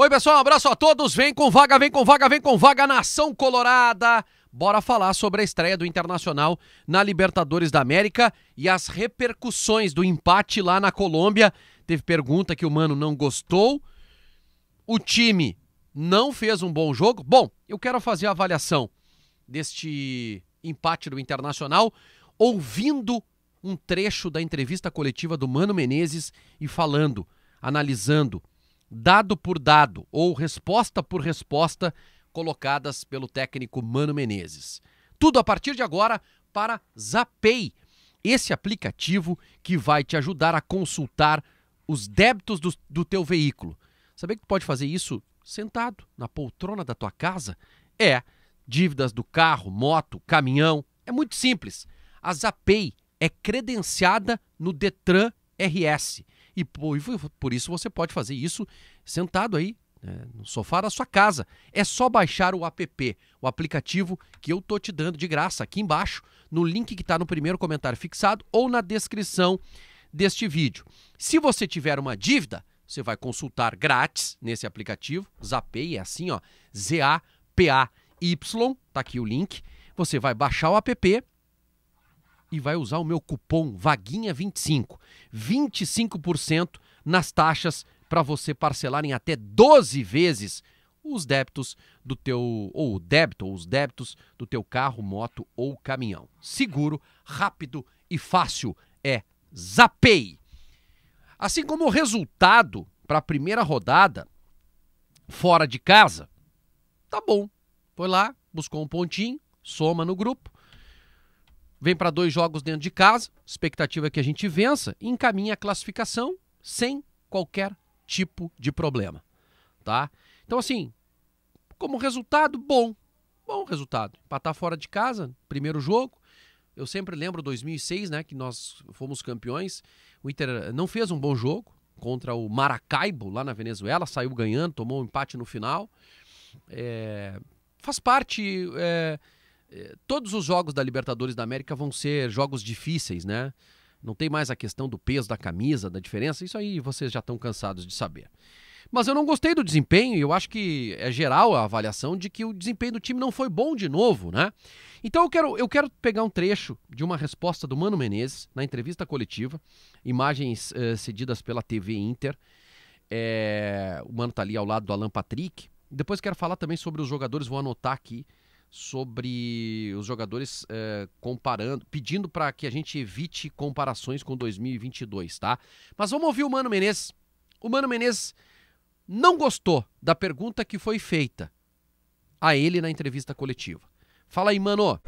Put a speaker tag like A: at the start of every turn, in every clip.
A: Oi, pessoal, um abraço a todos. Vem com vaga, vem com vaga, vem com vaga, nação colorada. Bora falar sobre a estreia do Internacional na Libertadores da América e as repercussões do empate lá na Colômbia. Teve pergunta que o mano não gostou. O time não fez um bom jogo. Bom, eu quero fazer a avaliação deste empate do Internacional ouvindo um trecho da entrevista coletiva do Mano Menezes e falando, analisando dado por dado ou resposta por resposta colocadas pelo técnico Mano Menezes. Tudo a partir de agora para Zapay, esse aplicativo que vai te ajudar a consultar os débitos do, do teu veículo. Saber que tu pode fazer isso sentado na poltrona da tua casa? É, dívidas do carro, moto, caminhão, é muito simples. A Zapay é credenciada no Detran RS e por, isso você pode fazer isso sentado aí né, no sofá da sua casa. É só baixar o app, o aplicativo que eu tô te dando de graça aqui embaixo, no link que está no primeiro comentário fixado ou na descrição deste vídeo. Se você tiver uma dívida, você vai consultar grátis nesse aplicativo, Zapay, é assim, ó, Z A P A Y, tá aqui o link. Você vai baixar o app e vai usar o meu cupom VAGUINHA25. 25% nas taxas para você parcelar em até 12 vezes os débitos do teu ou o débito ou os débitos do teu carro, moto ou caminhão. Seguro, rápido e fácil é Zapay. Assim como o resultado para a primeira rodada fora de casa, tá bom. Foi lá, buscou um pontinho, soma no grupo, vem para dois jogos dentro de casa, expectativa é que a gente vença e encaminha a classificação sem qualquer tipo de problema, tá? Então assim, como resultado bom, bom resultado. Empatar fora de casa, primeiro jogo. Eu sempre lembro 2006, né, que nós fomos campeões. O Inter não fez um bom jogo contra o Maracaibo lá na Venezuela, saiu ganhando, tomou um empate no final. É, faz parte é, é, todos os jogos da Libertadores da América vão ser jogos difíceis, né? Não tem mais a questão do peso da camisa, da diferença, isso aí vocês já estão cansados de saber. Mas eu não gostei do desempenho e eu acho que é geral a avaliação de que o desempenho do time não foi bom de novo, né? Então eu quero, eu quero pegar um trecho de uma resposta do Mano Menezes na entrevista coletiva, imagens eh, cedidas pela TV Inter. É, o Mano tá ali ao lado do Alan Patrick. Depois quero falar também sobre os jogadores, vou anotar aqui sobre os jogadores é, comparando, pedindo para que a gente evite comparações com 2022, tá? Mas vamos ouvir o Mano Menezes. O Mano Menezes não gostou da pergunta que foi feita a ele na entrevista
B: coletiva. Fala aí, Mano.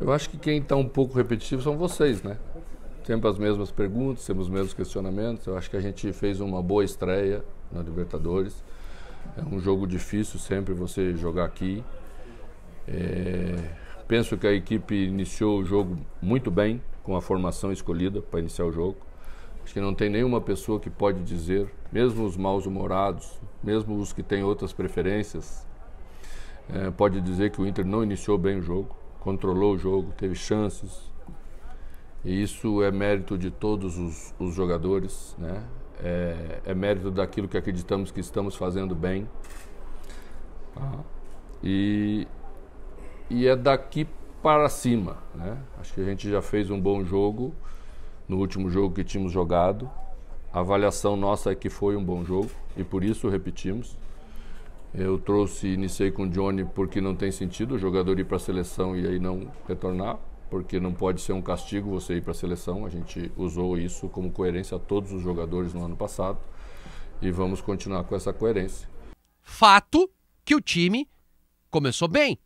B: Eu acho que quem está um pouco repetitivo são vocês, né? Sempre as mesmas perguntas, temos os mesmos questionamentos. Eu acho que a gente fez uma boa estreia na Libertadores. É um jogo difícil sempre você jogar aqui. É, penso que a equipe iniciou o jogo muito bem, com a formação escolhida para iniciar o jogo. Acho que não tem nenhuma pessoa que pode dizer, mesmo os mal-humorados, mesmo os que têm outras preferências, é, pode dizer que o Inter não iniciou bem o jogo, controlou o jogo, teve chances. E isso é mérito de todos os, os jogadores, né? É, é, mérito daquilo que acreditamos que estamos fazendo bem. Tá? E e é daqui para cima. Né? Acho que a gente já fez um bom jogo no último jogo que tínhamos jogado. A avaliação nossa é que foi um bom jogo e por isso repetimos. Eu trouxe, iniciei com o Johnny porque não tem sentido o jogador ir para a seleção e aí não retornar, porque não pode ser um castigo você ir para a seleção. A gente usou isso como coerência a todos os jogadores no ano passado e vamos continuar com essa coerência. Fato que o time começou bem,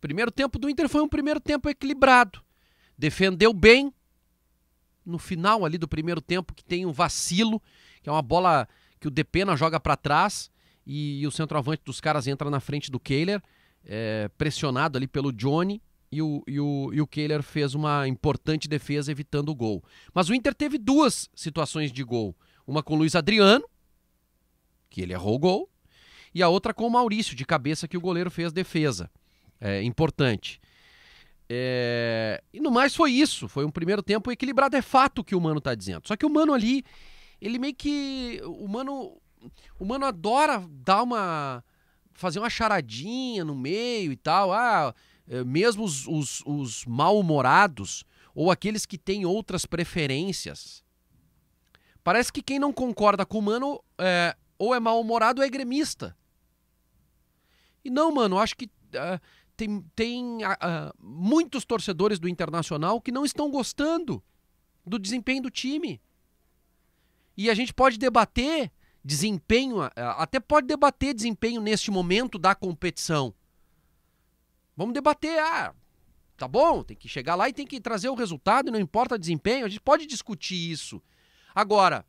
A: Primeiro tempo do Inter foi um primeiro tempo equilibrado. Defendeu bem. No final ali do primeiro tempo, que tem um vacilo, que é uma bola que o Depena joga para trás e, e, o centroavante dos caras entra na frente do Kehler, é, pressionado ali pelo Johnny. E o, e, o, e o Kehler fez uma importante defesa evitando o gol. Mas o Inter teve duas situações de gol. Uma com o Luiz Adriano, que ele errou o gol, e a outra com o Maurício, de cabeça, que o goleiro fez defesa é, importante. É... E no mais foi isso. Foi um primeiro tempo equilibrado. É fato que o Mano tá dizendo. Só que o Mano ali, ele meio que. O Mano. O Mano adora dar uma. fazer uma charadinha no meio e tal. Ah, é, mesmo os, os, os mal-humorados ou aqueles que têm outras preferências. Parece que quem não concorda com o Mano é, ou é mal-humorado ou é gremista. E não, mano, acho que. Uh, tem, tem ah, ah, muitos torcedores do Internacional que não estão gostando do desempenho do time. E a gente pode debater desempenho, ah, até pode debater desempenho neste momento da competição. Vamos debater, ah, tá bom, tem que chegar lá e tem que trazer o resultado, não importa o desempenho, a gente pode discutir isso. Agora,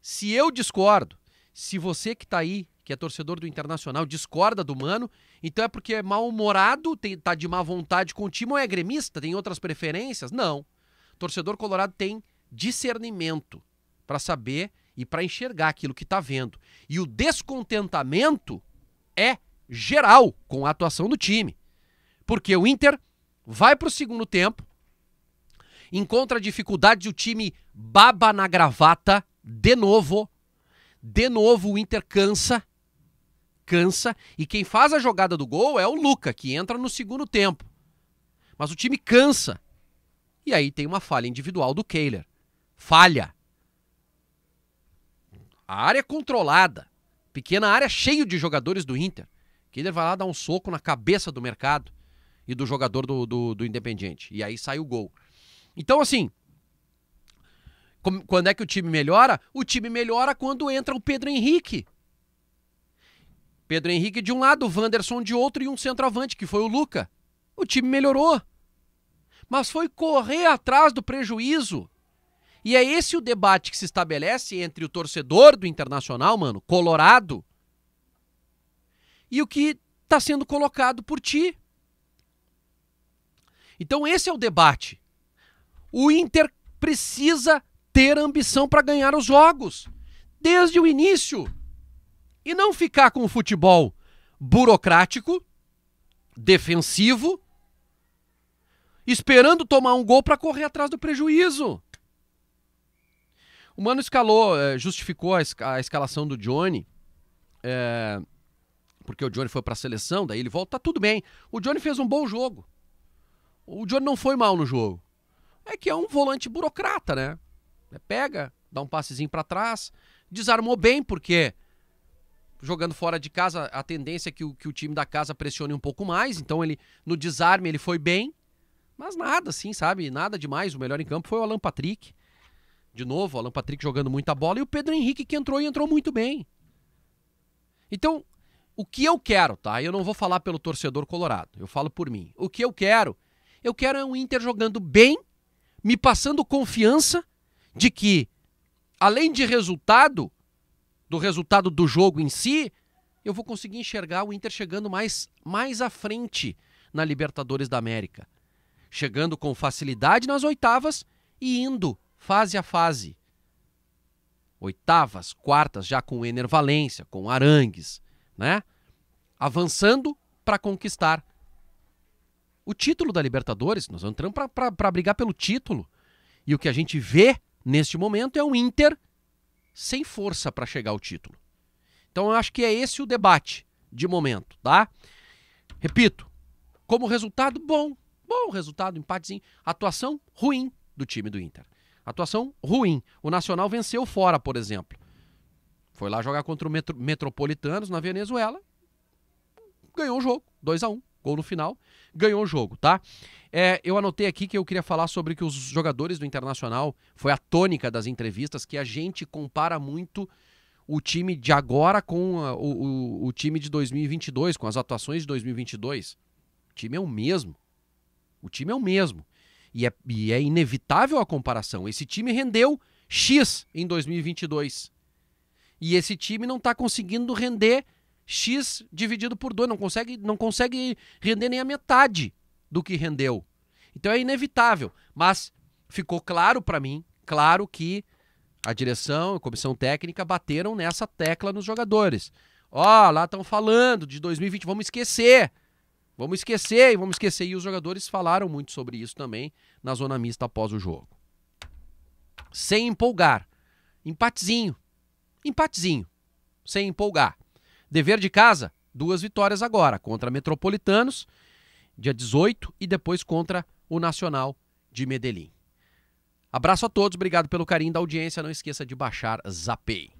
A: se eu discordo se você que está aí, que é torcedor do Internacional, discorda do Mano, então é porque é mal-humorado, está tá de má vontade com o time ou é gremista, tem outras preferências? Não. Torcedor colorado tem discernimento para saber e para enxergar aquilo que está vendo. E o descontentamento é geral com a atuação do time. Porque o Inter vai para o segundo tempo, encontra dificuldades, o time baba na gravata de novo de novo, o Inter cansa. Cansa. E quem faz a jogada do gol é o Luca, que entra no segundo tempo. Mas o time cansa. E aí tem uma falha individual do Kehler. Falha. A área controlada. Pequena área cheio de jogadores do Inter. Kehler vai lá dar um soco na cabeça do mercado e do jogador do, do, do Independiente. E aí sai o gol. Então, assim, quando é que o time melhora? O time melhora quando entra o Pedro Henrique. Pedro Henrique de um lado, o Wanderson de outro e um centroavante, que foi o Luca. O time melhorou. Mas foi correr atrás do prejuízo. E é esse o debate que se estabelece entre o torcedor do Internacional, mano, colorado, e o que está sendo colocado por ti. Então esse é o debate. O Inter precisa ter ambição para ganhar os jogos desde o início e não ficar com o futebol burocrático, defensivo, esperando tomar um gol para correr atrás do prejuízo. O Mano escalou, eh, justificou a, escalação do Johnny, é, porque o Johnny foi para a seleção, daí ele volta, tá tudo bem. O Johnny fez um bom jogo. O Johnny não foi mal no jogo. É que é um volante burocrata, né? É, pega, dá um passezinho para trás, desarmou bem, porque jogando fora de casa, a tendência é que o, que o time da casa pressione um pouco mais, então ele no desarme ele foi bem, mas nada assim, sabe? Nada demais, o melhor em campo foi o Alan Patrick. De novo, o Alan Patrick jogando muita bola e o Pedro Henrique que entrou e entrou muito bem. Então, o que eu quero, tá? Eu não vou falar pelo torcedor colorado, eu falo por mim. O que eu quero, eu quero é um Inter jogando bem, me passando confiança de que, além de resultado, do resultado do jogo em si, eu vou conseguir enxergar o Inter chegando mais, mais à frente na Libertadores da América. Chegando com facilidade nas oitavas e indo fase a fase. Oitavas, quartas, já com Ener Valência, com Arangues, né? Avançando para conquistar o título da Libertadores. Nós entramos para brigar pelo título. E o que a gente vê neste momento, é o Inter sem força para chegar ao título. Então eu acho que é esse o debate de momento, tá? Repito, como resultado, bom. Bom resultado, empatezinho. Atuação ruim do time do Inter. Atuação ruim. O Nacional venceu fora, por exemplo. Foi lá jogar contra o Metro Metropolitanos na Venezuela. Ganhou o jogo, 2 a 1 um gol no final, ganhou o jogo, tá? É, eu anotei aqui que eu queria falar sobre que os jogadores do Internacional, foi a tônica das entrevistas, que a gente compara muito o time de agora com a, o, o, o time de 2022, com as atuações de 2022. O time é o mesmo. O time é o mesmo. E é, e é inevitável a comparação. Esse time rendeu X em 2022. E esse time não está conseguindo render X dividido por 2, não consegue, não consegue render nem a metade do que rendeu. Então é inevitável, mas ficou claro para mim, claro que a direção, a comissão técnica bateram nessa tecla nos jogadores. Ó, oh, lá estão falando de 2020, vamos esquecer. Vamos esquecer e vamos esquecer. E os jogadores falaram muito sobre isso também na zona mista após o jogo. Sem empolgar. Empatezinho. Empatezinho. Sem empolgar. Dever de casa, duas vitórias agora, contra Metropolitanos, dia 18, e depois contra o Nacional de Medellín. Abraço a todos, obrigado pelo carinho da audiência. Não esqueça de baixar Zapay.